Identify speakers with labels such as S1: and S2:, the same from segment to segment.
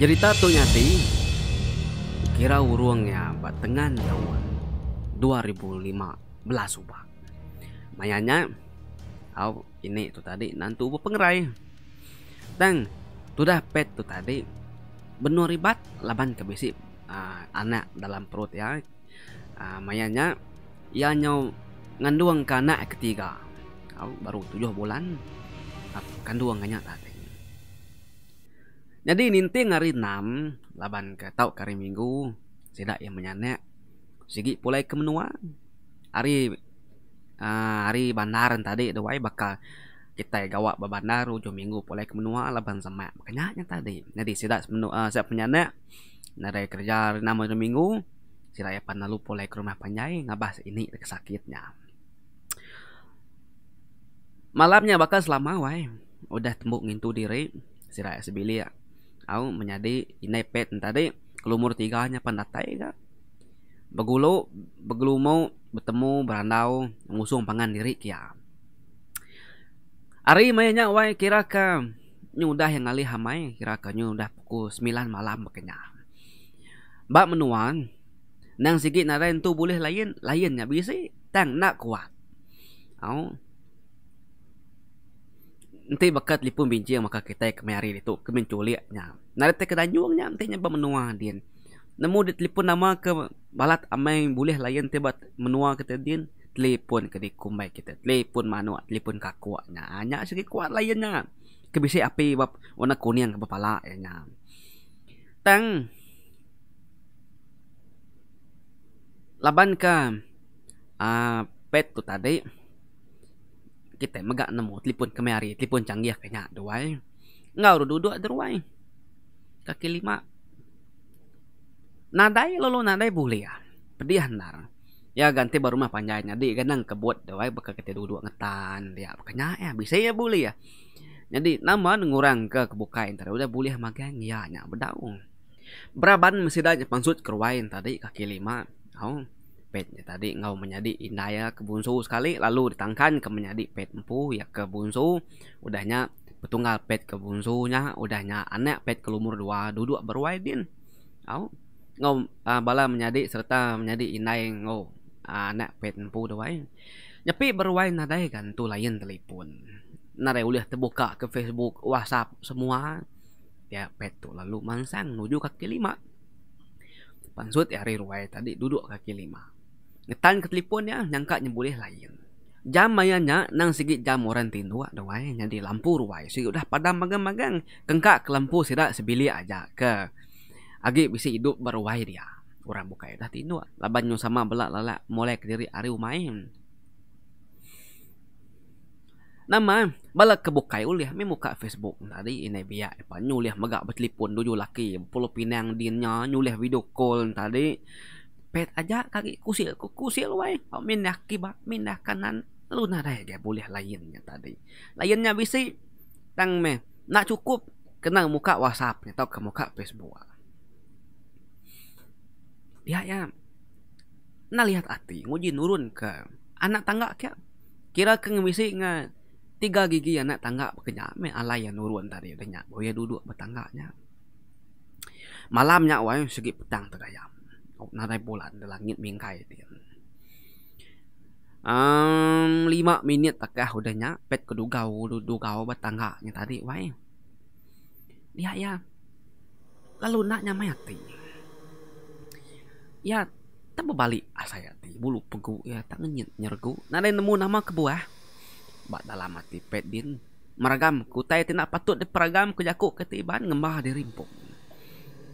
S1: Cerita tu nyati Kira uruangnya Batengan tahun ya, 2015 ubah Mayanya Au ini tu tadi nantu ubah pengerai Dan Tu dah pet tu tadi Benua ribat laban kebisi uh, Anak dalam perut ya uh, Mayanya Ia nyau Ngandung ke anak ketiga Au, Baru tujuh bulan Kandung kanya tadi jadi nintin hari 6 laban ke tau hari minggu tidak yang menyanyi sigi pulai ke menua hari uh, hari bandar tadi doai bakal kita gawak ke bandar ujung minggu pulai ke menua laban sama makanya yang tadi jadi tidak menua uh, siap menyanyi nare kerja hari 6 hari minggu tidak ya panalu pulai ke rumah panjai ngabas ini sakitnya malamnya bakal selama wai udah tembuk ngintu diri sirai sebilia ya au menjadi inepet tadi kelumur tiganya pandatai ga begulu begelumau bertemu berandau mengusung pangan diri kia hari mayanya wai kira ka nyudah yang ngali hamai kira ka nyudah pukul 9 malam bekenya ba menuan nang sigit naren tu boleh lain lainnya bisi tang nak kuat au nanti bakat lipun binji maka kita kemari itu kemenculi nya nari te kedanjung nya nanti nyapa menua din nemu di telepon nama ke balat amai boleh layan te bat menua kita din telepon ke dikumbai kita telepon manua telepon kakua nya ah, nya segi kuat layan nya kebisi api bab warna kuning ke kepala ya nya tang laban ka uh, pet tu tadi kita megak nemu telefon kemari telefon canggih kena duai ngau duduk deruai kaki lima nadai lolo nadai boleh ya pedih nar ya ganti baru mah panjangnya di ganang kebuat duai bakal kita duduk ngetan dia kena ya bisa ya boleh ya jadi nama ngurang ke kebukain tadi udah boleh magang ya nya bedaung Beraban mesti dah pansut keruain tadi kaki lima. Oh pet ya, tadi ngau menjadi indah ya ke bunsu sekali lalu ditangkan ke menjadi pet empu ya ke bunsu udahnya petunggal pet ke bunsunya udahnya anak pet ke lumur dua duduk berwaidin au ngau uh, bala menjadi serta menjadi indah ngau ah, anak pet empu dua nyepi berwaidin nadai kan tu lain telepon nare ulih terbuka ke facebook whatsapp semua ya pet tu lalu mansang menuju kaki lima Pansut ya hari ruwai tadi duduk kaki lima. Ngetan ke telefon ya, nyangka boleh lain. Jam mayanya nang sigi jam orang tindu ada wai nyadi lampu ruai. Sigi udah padam magang-magang, kengka ke lampu sira sebili aja ke. Agi bisi hidup beruai dia. Orang buka ya dah tindu. Laban nyu sama belak lalak mulai ke diri ari umain. Nama balak ke buka uliah mi muka Facebook tadi ini biya apa nyuliah megak betelipun dulu laki puluh pinang dinnya nyuliah video call tadi pet aja kaki kusil ku kusil wae pindah kiba pindah kanan lu narai ge boleh lainnya tadi lainnya bisi tang me nak cukup kenal muka whatsapp atau ke muka facebook dia ya nah lihat hati nguji nurun ke anak tangga kia kira ke ngemisi nge tiga gigi anak tangga bekerja me alaya nurun tadi banyak boleh duduk bertangganya malamnya wae segi petang tegayam Oh, nadai bulan di langit mingkai din. Um, lima minit takah udahnya pet kedugau dugau batangga nya tadi wai. Dia ya. Lalu naknya mati. Ya, tak berbalik asal ya, bulu pegu ya, tak ngenyit nyergu. Nadai nemu nama kebuah. Bak dalam mati pet din. Meragam kutai tidak patut diperagam kejakuk ketiban ngembah dirimpung.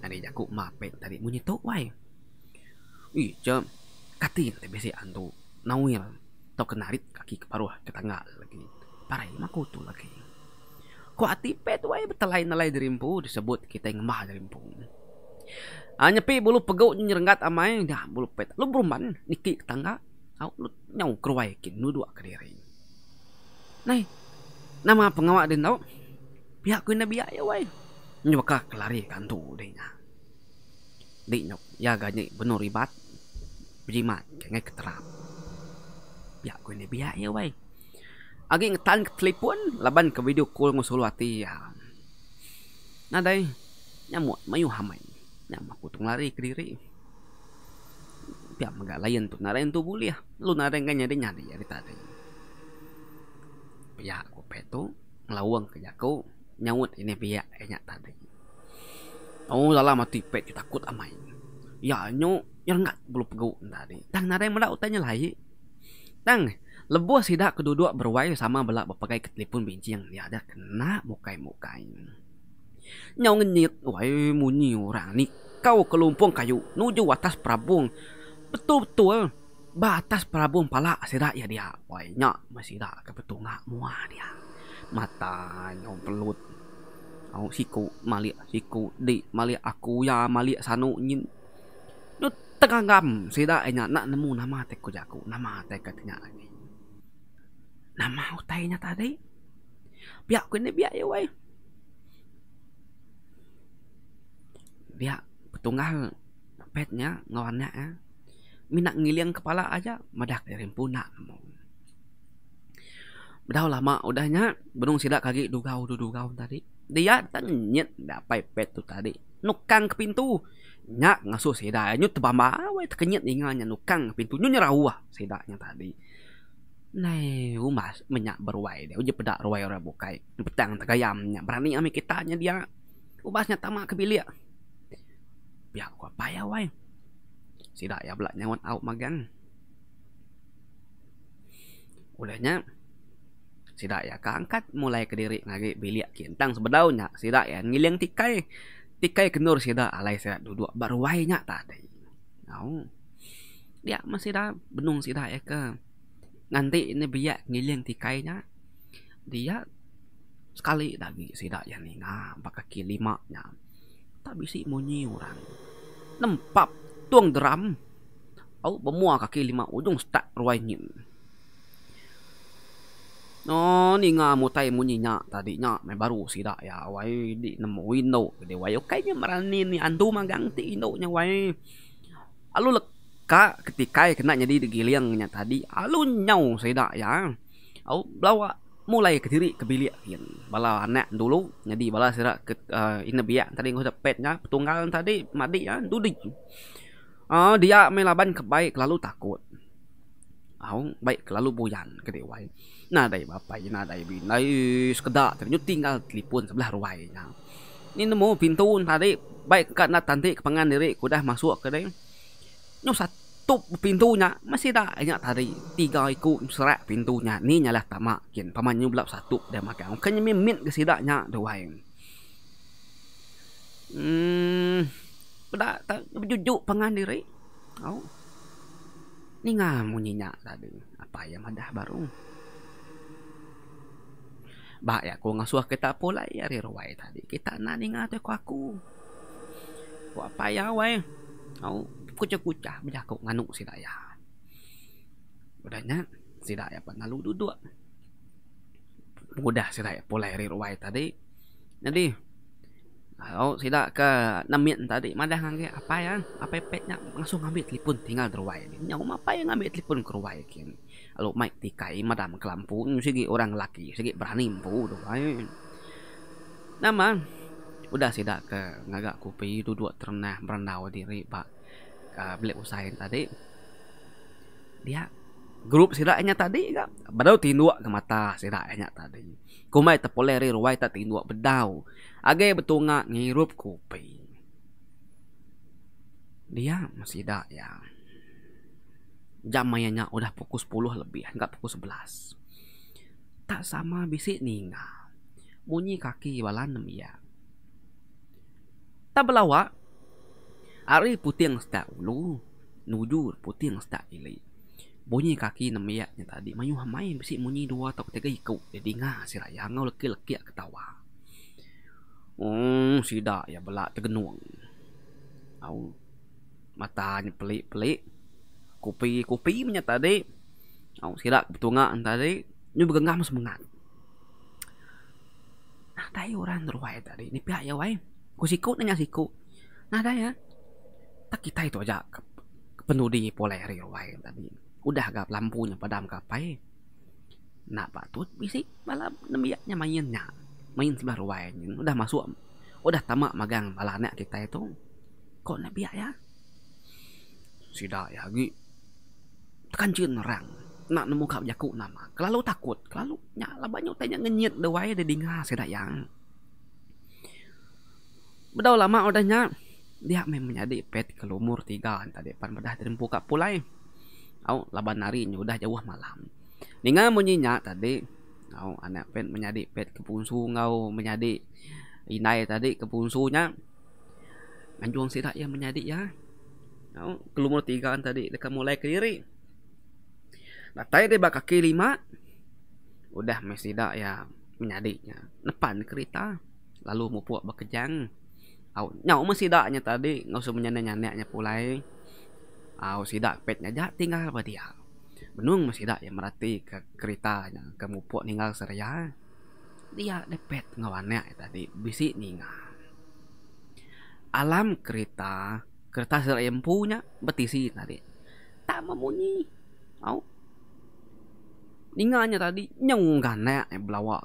S1: Nadai jakuk mapet tadi munyitok wai. Wai. Wih, jam kati lebih sih antu nawil atau kenarit kaki keparuh ke tengah lagi. Parai mak kutu lagi. Ku ati pet wae betelai nelai dirimpu disebut kita yang mah dirimpu. Hanya ah, pi bulu pegau nyerengat amai dah bulu pet. Lu beruman niki ke tengah. Aku lu nyau keruai kini dua kediri. Nai, nama pengawak dia tau. Pihak kuih ya, nabi ayah wae. Nyebaka kelari kantu dia. Dia nyok, ya gajik benar ribat berjimat dengan keterap. Biar aku ni biar ya wei. Agi ngetan ke telefon laban ke video call ngusul solo hati ya. Nadai nyamuk mayu hamai. Nyam aku tung lari ke diri. Biar enggak lain tu narain tu boleh. Ya. Lu narain kan nyari nyari ya kita tadi. Biar aku petu ngelawang ke jaku ya nyawut ini biar enyak tadi. Oh lala mati pet takut amai ya nyu yang nggak belum pegu tadi tang nare mada utanya lagi tang lebuah sida kedua berwai sama belak berpakai ketelipun binci yang dia ada kena mukai mukai nyau ngenyit wai muni orang ni kau kelumpung kayu nuju atas prabung betul betul batas prabung pala sida ya dia wai nyak masih dah kepetunga mua dia mata nyau pelut Aku siku malik siku di malik aku ya malik sanu nyin Nu tenganggam hmm, sida enya nak nemu nama tek kujaku, nama tek katnya lagi. Nama utainya tadi. Biak ku ni biak ye wei. Biak petunggal petnya ngawannya ya. Eh. Minak ngiliang kepala aja madak erim punak nemu. Dah lama udahnya benung sida kagi dugau dugau tadi. Dia ya, tanya dapat pet tu tadi nukang ke pintu nya ngaso seda nya tebama we tekenyet ninga nya nukang ke pintu nya nyerau ah seda nya tadi nai umas menyak berwai dia uje pedak ruai ora bukai petang tegayam nya berani ami kita nya dia umas nya tamak ke bilik biar ku apa ya wai seda ya belak nyawan au magang ulahnya sidak ya keangkat ya, mulai ke diri ngagi bilik kintang sebedaunya sidak ya ngiling tikai tikai kenur sida alai sida duduk baru wai nya ta dai dia masih dah benung sida ya ke nanti ini biak ngiling tikai nya dia sekali lagi sida ya ni nga baka kilima nya tak bisi munyi orang nempap tuang deram au bemua kaki lima ujung start ruai nyim No ni nga mo tay mo ni nya tadi nya may baru sida ya wai di nemu window de wai okay nya marani ni andu magang ti ino nya wai alu leka ketika kena nya di giliang nya tadi alu nyau sida ya au blawa mulai ke diri ke bilik yang bala anak dulu jadi bala sira ke uh, eh, ini biak tadi ngusap petnya petunggal tadi madi ya dudik uh, ah, dia melaban kebaik lalu takut Aku baik kelalu boyan ke dewai. Nadai bapai, nadai bin, nadai sekedak. Ternyu tinggal telefon sebelah ruainya. Ni nemu pintu tadi baik kat nak tanti ke pangan diri ku dah masuk ke dia. Nyu satu pintunya masih dah nyak tadi tiga ikut serak pintunya ni nyalah tamak kin paman nyu belap satu dah makan kan nyu mimin ke sidaknya dewai. Hmm, tak, tak, jujuk pangan diri. Oh, Ni nga munyi nya tadi. Apa yang madah baru? Ba ya ko nga suah kita pola ya ri ruwai tadi. Kita na ni nga ko aku. Ko apa ya wai? Au kucak-kucak bejak ko nganu si daya. Udahnya si daya pa nalu duduk. Mudah si daya pola ri ruwai tadi. Jadi nah, Oh, tidak ke namin tadi. Madah ngangge apa ya? Apa petnya langsung ambil telepon tinggal terwai. Nyau apa yang ambil telepon kerwai kini. Lalu mic tikai madam kelampu segi orang laki segi berani mpu terwai. Ha. Nama udah tidak ke ngagak kopi itu dua ternah berendau diri pak. Uh, ah, Beli usahin tadi. Dia grup sila hanya tadi ka badau tinduak ke mata sila hanya tadi kumai tepoleh ri ruai ta tinduak bedau age betunga ngirup kupi dia masih dak ya jam udah pukul 10 lebih enggak pukul 11 tak sama bisik ninga bunyi kaki balan nem ya tak belawak hari putih yang setak ulu nujur putih yang setak ilik bunyi kaki nemiaknya tadi mayu hamai mesti bunyi dua atau tiga ikut jadi ngah si raya ngau leki leki ketawa oh hmm, sida ya belak tergenung au matanya pelik pelik kopi kopi menya tadi au sida betunga tadi nyu bergenggam semangat nah tai orang ruai tadi ni pihak ya wai ku sikut nanya sikut nah dah eh. ya tak kita itu aja penudi polair ruai tadi ya, udah gap lampunya padam kapai nak patut bisik malam nemiaknya mainnya main sebelah ruwainya udah masuk udah tamak magang malahnya kita itu kok nak ya sidak ya gi tekan cun orang nak nemu kap jaku nama kelalu takut kelalu nyala banyak tanya ngenyit dewai ada dinga sidak yang Bedau lama udahnya dia memang menjadi pet kelumur tiga entah depan bedah terimpu kap pulai au oh, laban hari nya udah jauh malam dengan munyinya tadi au oh, anak pet menjadi pet ke pungsu ngau menjadi inai tadi ke pungsunya anjung sidak ya menjadi ya au oh, kelumur tiga kan tadi dekat mulai ke diri nah tadi di kaki lima udah mesti dak ya menyadinya nepan kereta lalu mau puak bekejang au oh, nyau mesti daknya tadi ngau usah menyana-nyana nya pulai au ah, sidak petnya ja tinggal ba dia menung masih dak yang merati ke kereta ke mupok ninggal seraya dia depet ngawane tadi bisi ninggal alam kereta kereta seraya punya betisi tadi tak memunyi au ninggalnya tadi nyenggane belawa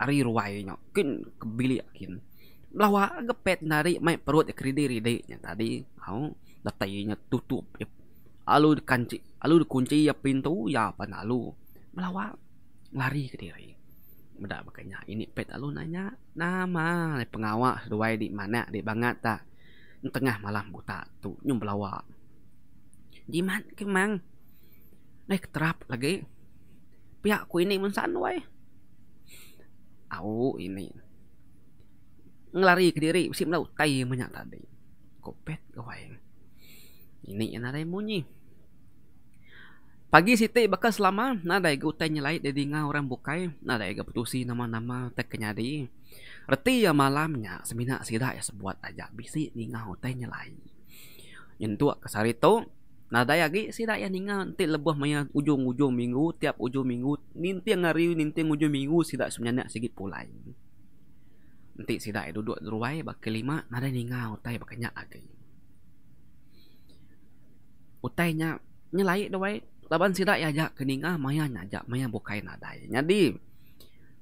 S1: ari ruwainya kin kebili kin belawa gepet nari mai perut kridi ridi tadi au oh datangnya tutup ya. Alu kunci, alu kunci ya pintu ya apa nalu melawa lari ke diri. Beda makanya ini pet alu nanya nama pengawas dua di mana di banget tak tengah malam buta tu nyum belawa di mana kemang naik terap lagi pihak ku ini mensan wai au ini ngelari ke diri sih melau tai banyak tadi kopet gawain ini yang ada munyi. Pagi si teh bakal selama, nak ada ego tanya lain dari orang bukai, nak ada ego putusi nama-nama tak kenyari. Reti ya malamnya, semina sida ya sebuat aja bisi dengan hotel nyelai. Nyentuh ke sarito, nada ya gigi sida ya dengan nanti lebih maya ujung-ujung minggu, tiap ujung minggu, nanti yang hari, nanti yang ujung minggu sida semuanya sedikit pulai. Nanti sida ya duduk di ruai, bakal lima, nada dengan hotel bakal lagi utainya nyelai do wai laban sida ya ja keninga ah, maya nyaja maya bukai nadai nyadi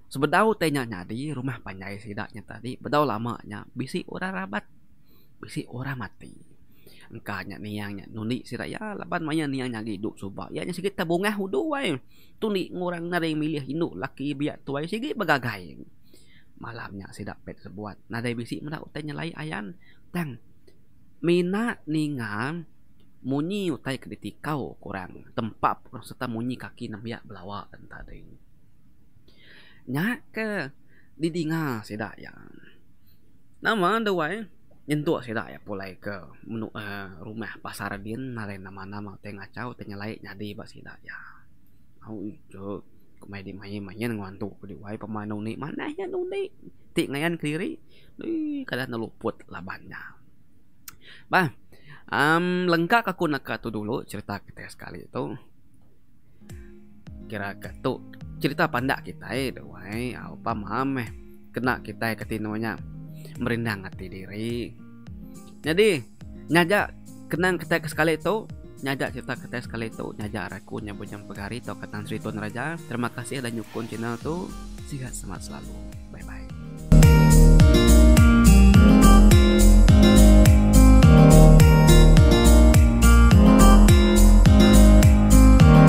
S1: sebedau tanya nyadi rumah panjai sida nya tadi bedau lama nya bisi ora rabat bisi ora mati engka nya niang nya nuni sida ya laban maya niang nya hidup subah ya nya sikit tabungah hudu wai tuni ngurang nareng milih hindu laki biak tuai sikit bagagai malamnya sida pet sebuat nadai bisi mena utai nyelai ayan tang mina ningang munyi utai kediti kau kurang tempat kurang serta munyi kaki nampia belawa dan tadi nyak ke didinga sida ya nama dewai nyentuk sida ya pulai ke menu uh, eh, rumah pasar bin nare nama nama tengah caw tengah lain nyadi ba sida ya au itu kemai di mai mai nang wantu di wai pemanau ni mana nya nundi ti ngayan kiri ni kada nalu put labannya bah um, lengkap aku nak tu dulu cerita kita sekali itu kira tu cerita pandak kita itu eh, doai apa eh kena kita eh, ketinonya merindang hati diri jadi nyaja kenang kita sekali itu nyaja cerita kita sekali itu nyaja aku nyambut nyambut hari tau ketan cerita neraja terima kasih dan nyukun channel tuh sihat semangat selalu